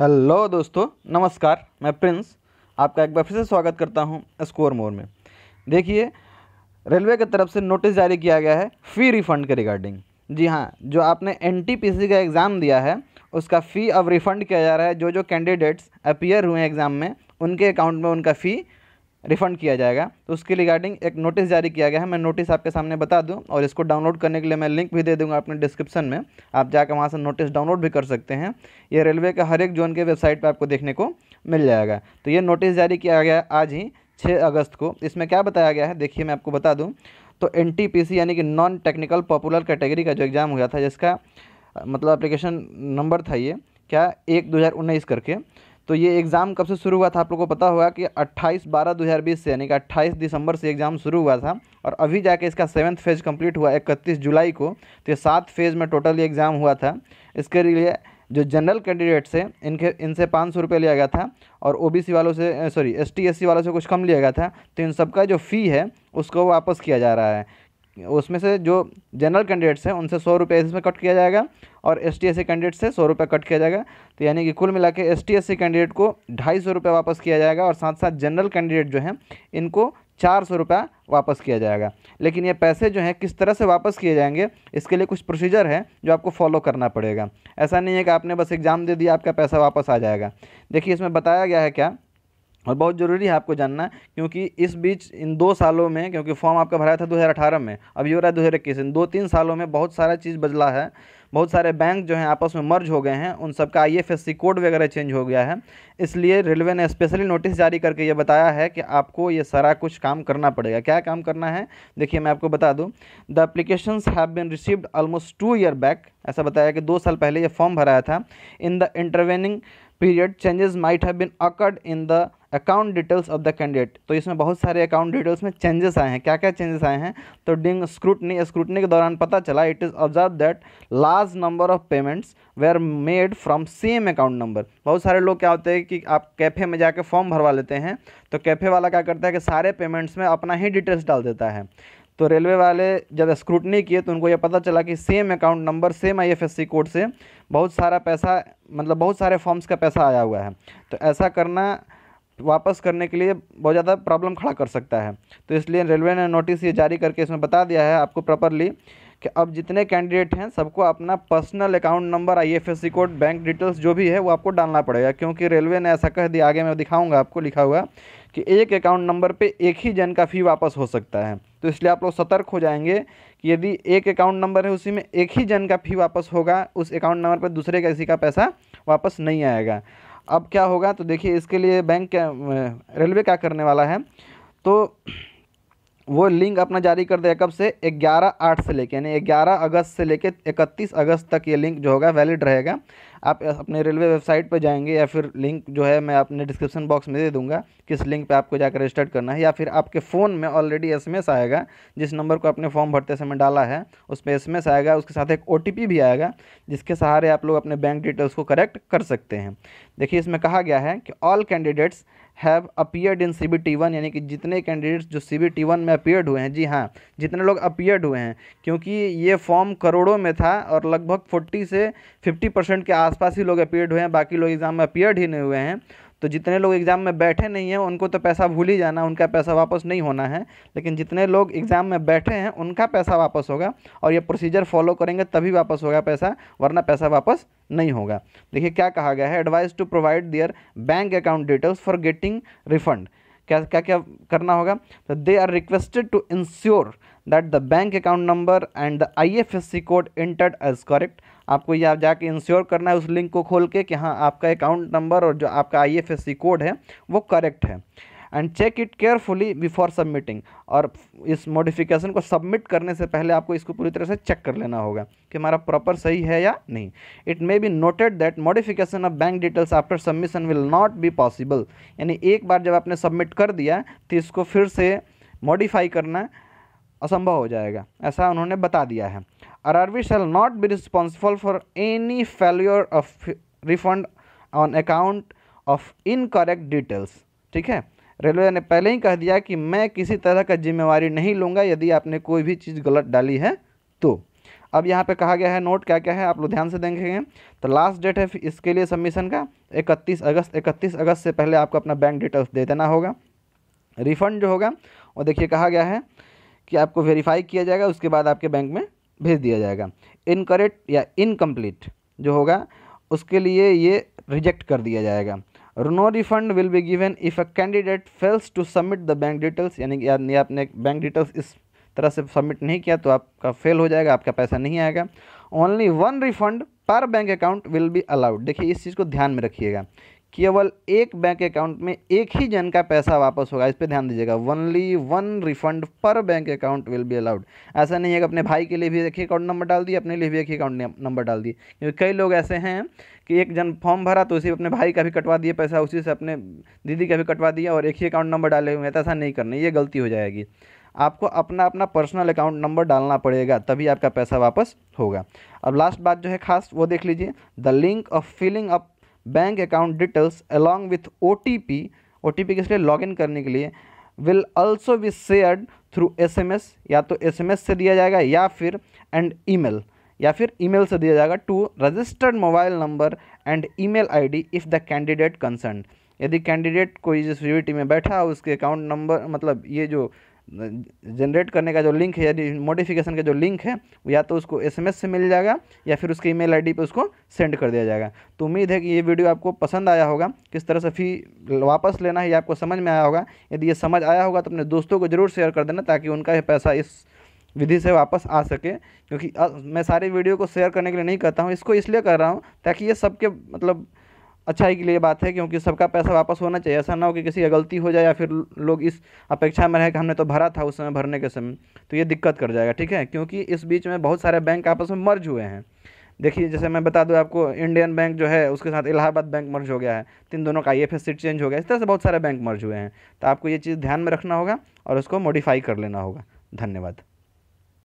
hello दोस्तों नमस्कार मैं प्रिंस आपका एक बार फिर से स्वागत करता हूं स्कोर मोर में देखिए रेलवे की तरफ से नोटिस जारी किया गया है फ़ी रिफ़ंड के रिगार्डिंग जी हाँ जो आपने एन का एग्ज़ाम दिया है उसका फ़ी अब रिफ़ंड किया जा रहा है जो जो कैंडिडेट्स अपियर हुए हैं एग्ज़ाम में उनके अकाउंट में उनका फ़ी रिफ़ंड किया जाएगा तो उसके रिगार्डिंग एक नोटिस जारी किया गया है मैं नोटिस आपके सामने बता दूं और इसको डाउनलोड करने के लिए मैं लिंक भी दे दूंगा अपने डिस्क्रिप्शन में आप जाकर वहाँ से नोटिस डाउनलोड भी कर सकते हैं ये रेलवे का हर एक जोन के वेबसाइट पर आपको देखने को मिल जाएगा तो ये नोटिस जारी किया गया आज ही छः अगस्त को इसमें क्या बताया गया है देखिए मैं आपको बता दूँ तो एन यानी कि नॉन टेक्निकल पॉपुलर कैटेगरी का जो एग्ज़ाम हुआ था जिसका मतलब अप्लीकेशन नंबर था ये क्या एक दो करके तो ये एग्ज़ाम कब से शुरू हुआ था आप लोगों को पता होगा कि 28 बारह 2020 से यानी कि 28 दिसंबर से एग्ज़ाम शुरू हुआ था और अभी जाके इसका सेवन्थ फेज़ कंप्लीट हुआ 31 जुलाई को तो ये सात फेज़ में टोटल एग्ज़ाम हुआ था इसके लिए जो जनरल कैंडिडेट्स से इनके इनसे पाँच सौ रुपये लिया गया था और ओबीसी वालों से सॉरी एसटी एससी वालों से कुछ कम लिया गया था तो इन सबका जो फ़ी है उसको वापस किया जा रहा है उसमें से जो जनरल कैंडिडेट्स हैं उनसे सौ रुपये इसमें कट किया जाएगा और एस टी कैंडिडेट से सौ रुपये कट किया जाएगा तो यानी कि कुल मिला के एस टी कैंडिडेट को ढाई सौ रुपये वापस किया जाएगा और साथ साथ जनरल कैंडिडेट जो हैं इनको चार सौ रुपया वापस किया जाएगा लेकिन ये पैसे जो हैं किस तरह से वापस किए जाएंगे इसके लिए कुछ प्रोसीजर है जो आपको फॉलो करना पड़ेगा ऐसा नहीं है कि आपने बस एग्ज़ाम दे दिया आपका पैसा वापस आ जाएगा देखिए इसमें बताया गया है क्या और बहुत ज़रूरी है आपको जानना क्योंकि इस बीच इन दो सालों में क्योंकि फॉर्म आपका भराया था अठारह में अभी हो रहा है दो हज़ार इक्कीस इन दो तीन सालों में बहुत सारा चीज़ बदला है बहुत सारे बैंक जो हैं आपस में मर्ज हो गए हैं उन सबका I F S C code वगैरह चेंज हो गया है इसलिए रेलवे ने स्पेशली नोटिस जारी करके ये बताया है कि आपको ये सारा कुछ काम करना पड़ेगा क्या काम करना है देखिए मैं आपको बता दूं the application have been received almost two year back ऐसा बताया कि दो साल पहले ये फॉर्म भराया था in the intervening period changes might have been occurred in the account details of the candidate तो इसमें बहुत सारे अकाउंट डिटेल्स में चेंजेस आए हैं क्या क्या चेंजेस आए हैं तो डिंग स्क्रूटनी स्क्रूटनी के दौरान पता चला it is observe that large number of payments were made from same account number बहुत सारे लोग क्या होते हैं कि आप कैफ़े में जाकर फॉर्म भरवा लेते हैं तो कैफ़े वाला क्या करता है कि सारे पेमेंट्स में अपना ही डिटेल्स डाल देता है तो रेलवे वाले जब स्क्रूटनी किए तो उनको ये पता चला कि same account number same IFSC code से बहुत सारा पैसा मतलब बहुत सारे फॉर्म्स का पैसा आया हुआ है तो ऐसा करना वापस करने के लिए बहुत ज़्यादा प्रॉब्लम खड़ा कर सकता है तो इसलिए रेलवे ने नोटिस ये जारी करके इसमें बता दिया है आपको प्रॉपरली कि अब जितने कैंडिडेट हैं सबको अपना personal account number IFSC code bank details जो भी है वो आपको डालना पड़ेगा क्योंकि रेलवे ने ऐसा कह दिया आगे मैं दिखाऊंगा आपको लिखा हुआ कि एक अकाउंट नंबर पे एक ही जन का फ़ी वापस हो सकता है तो इसलिए आप लोग सतर्क हो जाएंगे कि यदि एक अकाउंट नंबर है उसी में एक ही जन का फी वापस होगा उस अकाउंट नंबर पर दूसरे किसी का पैसा वापस नहीं आएगा अब क्या होगा तो देखिए इसके लिए बैंक रेलवे क्या करने वाला है तो वो लिंक अपना जारी कर देगा कब से ग्यारह आठ से लेके यानी ग्यारह अगस्त से लेके इकतीस अगस्त तक ये लिंक जो होगा वैलिड रहेगा आप अपने रेलवे वेबसाइट पर जाएंगे या फिर लिंक जो है मैं अपने डिस्क्रिप्शन बॉक्स में दे दूंगा किस लिंक पे आपको जाकर रजिस्टर्ड करना है या फिर आपके फ़ोन में ऑलरेडी एस आएगा जिस नंबर को अपने फॉर्म भरते समय डाला है उस पर एस आएगा उसके साथ एक ओ भी आएगा जिसके सहारे आप लोग अपने बैंक डिटेल्स को करेक्ट कर सकते हैं देखिए इसमें कहा गया है कि all candidates have appeared in C B T one यानी कि जितने कैंडिडेट्स जो सी बी टी वन में अपियर्ड हुए हैं जी हाँ जितने लोग अपियर्ड हुए हैं क्योंकि ये फॉर्म करोड़ों में था और लगभग फोर्टी से फिफ्टी परसेंट के आसपास ही लोग अपियर्ड हुए हैं बाकी लोग एग्ज़ाम में अपियर्ड ही नहीं हुए हैं तो जितने लोग एग्ज़ाम में बैठे नहीं हैं उनको तो पैसा भूल ही जाना उनका पैसा वापस नहीं होना है लेकिन जितने लोग एग्ज़ाम में बैठे हैं उनका पैसा वापस होगा और ये प्रोसीजर फॉलो करेंगे तभी वापस होगा पैसा वरना पैसा वापस नहीं होगा देखिए क्या कहा गया है advice to provide their bank account details for getting refund क्या क्या क्या करना होगा तो they are requested to ensure that the bank account number and the IFSC code entered as correct आपको यह आप जाके इंश्योर करना है उस लिंक को खोल के कि हाँ आपका अकाउंट नंबर और जो आपका आईएफएससी कोड है वो करेक्ट है and check it carefully before submitting और इस मॉडिफिकेशन को सबमिट करने से पहले आपको इसको पूरी तरह से चेक कर लेना होगा कि हमारा प्रॉपर सही है या नहीं it may be noted that modification of bank details after submission will not be possible यानी एक बार जब आपने सबमिट कर दिया तो इसको फिर से मॉडिफाई करना असंभव हो जाएगा ऐसा उन्होंने बता दिया है R R B shall not be responsible for any failure of refund on account of incorrect details ठीक है रेलवे ने पहले ही कह दिया कि मैं किसी तरह का जिम्मेवारी नहीं लूँगा यदि आपने कोई भी चीज़ गलत डाली है तो अब यहाँ पे कहा गया है नोट क्या क्या है आप लोग ध्यान से देखेंगे तो लास्ट डेट है इसके लिए सबमिशन का 31 अगस्त 31 अगस्त से पहले आपको अपना बैंक डिटेल्स दे देना होगा रिफ़ंड जो होगा और देखिए कहा गया है कि आपको वेरीफाई किया जाएगा उसके बाद आपके बैंक में भेज दिया जाएगा इनकरेक्ट या इनकम्प्लीट जो होगा उसके लिए ये रिजेक्ट कर दिया जाएगा no refund will be given if a candidate fails to submit the bank details यानी कि यानी आपने बैंक डिटेल्स इस तरह से सबमिट नहीं किया तो आपका फेल हो जाएगा आपका पैसा नहीं आएगा only one refund per bank account will be allowed देखिए इस चीज़ को ध्यान में रखिएगा केवल एक बैंक अकाउंट में एक ही जन का पैसा वापस होगा इस पर ध्यान दीजिएगा only one refund per bank account will be allowed ऐसा नहीं है कि अपने भाई के लिए भी एक ही अकाउंट नंबर डाल दिए अपने लिए भी एक ही अकाउंट नंबर डाल दिए क्योंकि कई लोग ऐसे हैं कि एक जन फॉर्म भरा तो उसी अपने भाई का भी कटवा दिए पैसा उसी से अपने दीदी का भी कटवा दिया और एक ही अकाउंट नंबर डाले हुए हैं तो ऐसा नहीं करना ये गलती हो जाएगी आपको अपना अपना पर्सनल अकाउंट नंबर डालना पड़ेगा तभी आपका पैसा वापस होगा अब लास्ट बात जो है खास वो देख लीजिए the link of filling up bank account details along with O T P O T P के लॉग लॉगिन करने के लिए will also be shared through S M S या तो एस एम एस से दिया जाएगा या फिर एंड ई मेल या फिर ई मेल से दिया जाएगा to registered mobile number and email I D if the candidate concern यदि कैंडिडेट कोई जिस टी में बैठा हो उसके अकाउंट नंबर मतलब ये जो जनरेट करने का जो लिंक है यानी मोडिफिकेशन का जो लिंक है या तो उसको एसएमएस से मिल जाएगा या फिर उसके ईमेल आईडी पे उसको सेंड कर दिया जाएगा तो उम्मीद है कि ये वीडियो आपको पसंद आया होगा किस तरह से फी वापस लेना है ये आपको समझ में आया होगा यदि ये समझ आया होगा तो अपने दोस्तों को ज़रूर शेयर कर देना ताकि उनका यह पैसा इस विधि से वापस आ सके क्योंकि मैं सारी वीडियो को शेयर करने के लिए नहीं करता हूँ इसको इसलिए कर रहा हूँ ताकि ये सबके मतलब अच्छाई के लिए बात है क्योंकि सबका पैसा वापस होना चाहिए ऐसा ना हो कि किसी का गलती हो जाए या फिर लोग इस अपेक्षा में रहे कि हमने तो भरा था उस समय भरने के समय तो ये दिक्कत कर जाएगा ठीक है क्योंकि इस बीच में बहुत सारे बैंक आपस में मर्ज हुए हैं देखिए जैसे मैं बता दूँ आपको इंडियन बैंक जो है उसके साथ इलाहाबाद बैंक मर्ज हो गया है तीन दोनों का आई सीट चेंज हो गया इस तरह से बहुत सारे बैंक मर्ज हुए हैं तो आपको ये चीज़ ध्यान में रखना होगा और उसको मॉडिफाई कर लेना होगा धन्यवाद